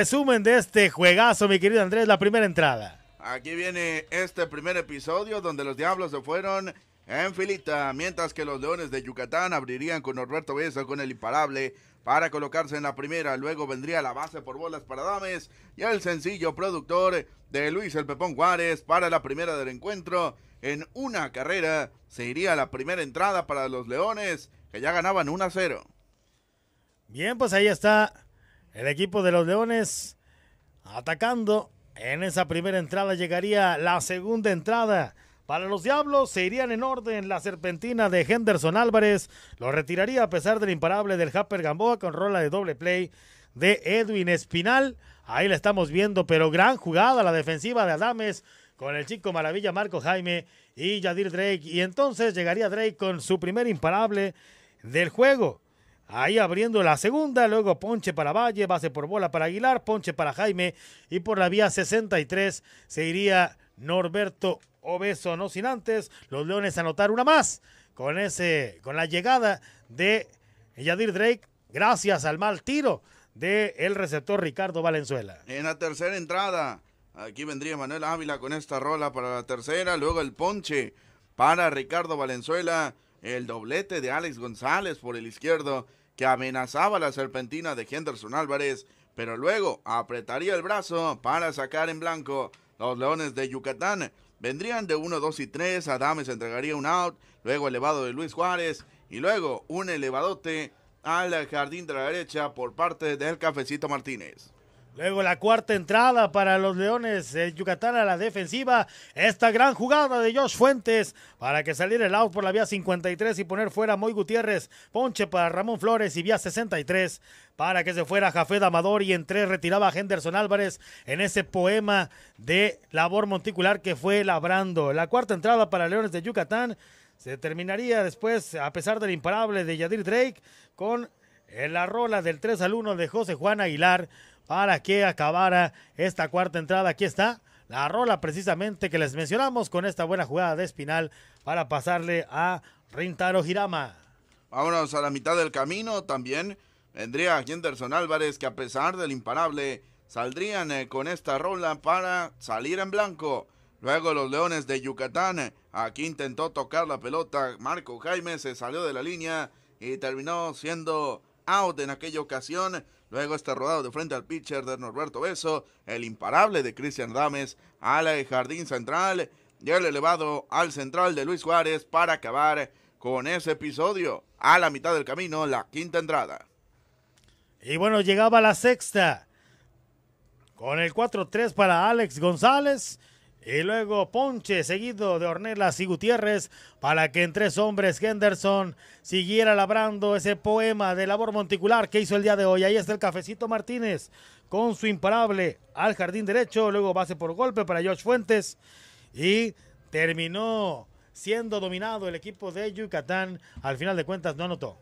Resumen de este juegazo, mi querido Andrés, la primera entrada. Aquí viene este primer episodio donde los diablos se fueron en filita, mientras que los leones de Yucatán abrirían con Norberto Beso con el imparable para colocarse en la primera. Luego vendría la base por bolas para Dames y el sencillo productor de Luis El Pepón Juárez para la primera del encuentro. En una carrera se iría la primera entrada para los leones que ya ganaban 1 a 0. Bien, pues ahí está el equipo de los Leones atacando. En esa primera entrada llegaría la segunda entrada. Para los Diablos se irían en orden la serpentina de Henderson Álvarez. Lo retiraría a pesar del imparable del Happer Gamboa con rola de doble play de Edwin Espinal. Ahí la estamos viendo, pero gran jugada la defensiva de Adames con el chico maravilla Marco Jaime y Yadir Drake. Y entonces llegaría Drake con su primer imparable del juego. Ahí abriendo la segunda, luego ponche para Valle, base por bola para Aguilar, ponche para Jaime y por la vía 63 se iría Norberto Obeso, no sin antes los Leones anotar una más con ese con la llegada de Yadir Drake gracias al mal tiro del el receptor Ricardo Valenzuela. En la tercera entrada, aquí vendría Manuel Ávila con esta rola para la tercera, luego el ponche para Ricardo Valenzuela el doblete de Alex González por el izquierdo, que amenazaba la serpentina de Henderson Álvarez, pero luego apretaría el brazo para sacar en blanco. Los Leones de Yucatán vendrían de 1, 2 y 3. Adames entregaría un out, luego elevado de Luis Juárez y luego un elevadote al jardín de la derecha por parte del Cafecito Martínez. Luego la cuarta entrada para los Leones de Yucatán a la defensiva. Esta gran jugada de Josh Fuentes para que saliera el out por la vía 53 y poner fuera a Moy Gutiérrez. Ponche para Ramón Flores y vía 63 para que se fuera Jafé Amador y en tres retiraba a Henderson Álvarez en ese poema de labor monticular que fue labrando. La cuarta entrada para Leones de Yucatán se terminaría después, a pesar del imparable de Yadir Drake, con la rola del 3 al 1 de José Juan Aguilar para que acabara esta cuarta entrada. Aquí está la rola precisamente que les mencionamos con esta buena jugada de Espinal para pasarle a Rintaro Hirama Vámonos a la mitad del camino también. Vendría Henderson Álvarez que a pesar del imparable saldrían eh, con esta rola para salir en blanco. Luego los Leones de Yucatán. Aquí intentó tocar la pelota. Marco Jaime se salió de la línea y terminó siendo out en aquella ocasión. Luego está rodado de frente al pitcher de Norberto Beso, el imparable de Cristian Dames de jardín central y el elevado al central de Luis Juárez para acabar con ese episodio. A la mitad del camino, la quinta entrada. Y bueno, llegaba la sexta con el 4-3 para Alex González. Y luego Ponche, seguido de Ornelas y Gutiérrez, para que en tres hombres Henderson siguiera labrando ese poema de labor monticular que hizo el día de hoy. Ahí está el cafecito Martínez con su imparable al jardín derecho, luego base por golpe para George Fuentes y terminó siendo dominado el equipo de Yucatán. Al final de cuentas no anotó.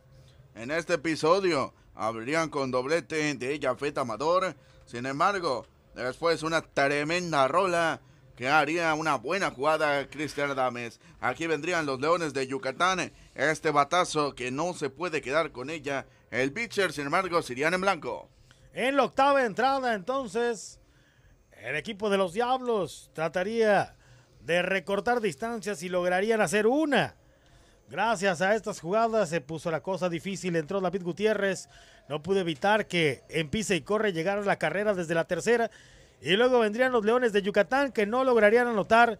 En este episodio abrían con doblete de Jafeta Amador. Sin embargo, después una tremenda rola que haría una buena jugada Cristian Dames. Aquí vendrían los Leones de Yucatán. Este batazo que no se puede quedar con ella. El pitcher, sin embargo, serían en blanco. En la octava entrada, entonces, el equipo de los Diablos trataría de recortar distancias y lograrían hacer una. Gracias a estas jugadas se puso la cosa difícil, entró David Gutiérrez, no pudo evitar que empiece y corre llegara la carrera desde la tercera y luego vendrían los Leones de Yucatán que no lograrían anotar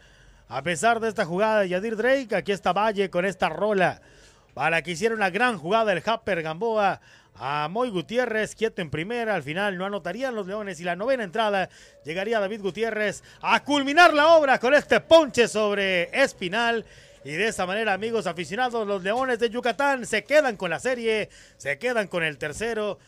a pesar de esta jugada de Yadir Drake. Aquí está Valle con esta rola para que hiciera una gran jugada el Happer Gamboa a Moy Gutiérrez, quieto en primera, al final no anotarían los Leones y la novena entrada llegaría David Gutiérrez a culminar la obra con este ponche sobre Espinal. Y de esa manera, amigos aficionados, los Leones de Yucatán se quedan con la serie, se quedan con el tercero